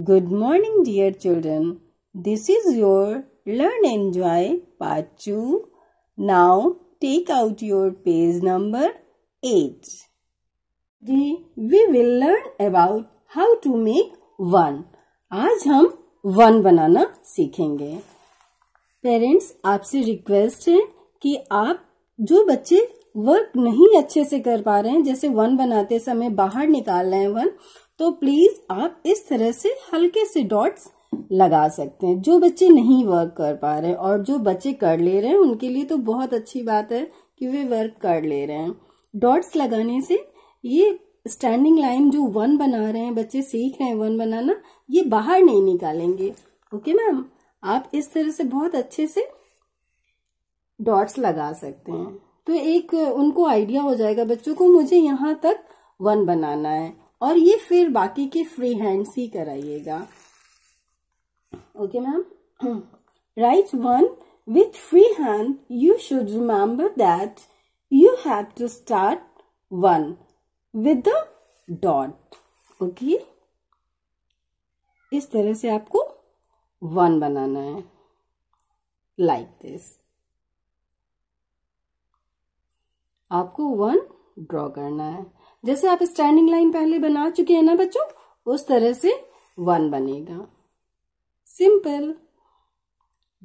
Good morning, dear children. This is your Learn Enjoy Part 2. Now take out your page number 8. We will learn about how to make one आज हम one बनाना सीखेंगे parents आपसे request है कि आप जो बच्चे वर्क नहीं अच्छे से कर पा रहे हैं जैसे वन बनाते समय बाहर निकाल रहे हैं वन तो प्लीज आप इस तरह से हल्के से डॉट्स लगा सकते हैं जो बच्चे नहीं वर्क कर पा रहे और जो बच्चे कर ले रहे हैं उनके लिए तो बहुत अच्छी बात है कि वे वर्क कर ले रहे हैं डॉट्स लगाने से ये स्टैंडिंग लाइन जो वन बना रहे हैं बच्चे सीख रहे हैं वन बनाना ये बाहर नहीं निकालेंगे ओके मैम आप इस तरह से बहुत अच्छे से डॉट्स लगा सकते हैं तो एक उनको आइडिया हो जाएगा बच्चों को मुझे यहाँ तक वन बनाना है और ये फिर बाकी के फ्री हैंड ही कराइएगा okay ma'am right one with free hand you should remember that you have to start one with the dot okay इस तरह से आपको वन बनाना है लाइक like दिस आपको वन ड्रॉ करना है जैसे आप स्टैंडिंग लाइन पहले बना चुके हैं ना बच्चों उस तरह से वन बनेगा सिंपल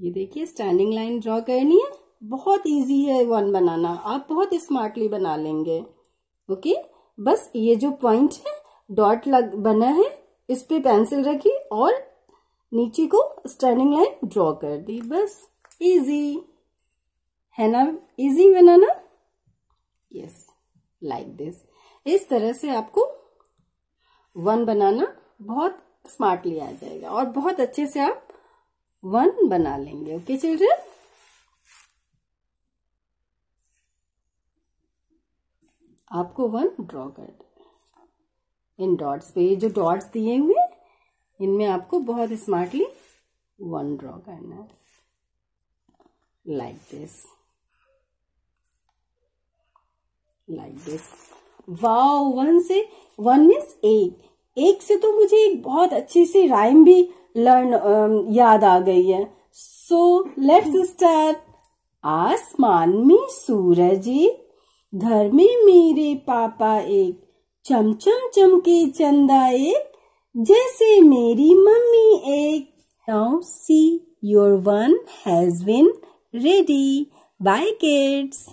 ये देखिए स्टैंडिंग लाइन ड्रॉ करनी है बहुत इजी है वन बनाना आप बहुत स्मार्टली बना लेंगे ओके बस ये जो पॉइंट है डॉट लग बना है इस पे पेंसिल रखी और नीचे को स्टैंडिंग लाइन ड्रॉ कर दी बस इजी है ना इजी बनाना लाइक दिस इस तरह से आपको वन बनाना बहुत स्मार्टली आ जाएगा और बहुत अच्छे से आप वन बना लेंगे ओके चिल्ड्रन आपको वन ड्रॉ कर इन डॉट्स पे ये जो डॉट्स दिए हुए इनमें आपको बहुत स्मार्टली वन ड्रॉ करना है like this like this wow one से वन मीन्स एक एक से तो मुझे एक बहुत अच्छी सी राइम भी लर्न um, याद आ गई है सो लेट्स स्टार्ट आसमान में सूरज एक घर में मेरे पापा एक चमचम चमके चंदा एक जैसे मेरी मम्मी एक now see your one has been ready bye kids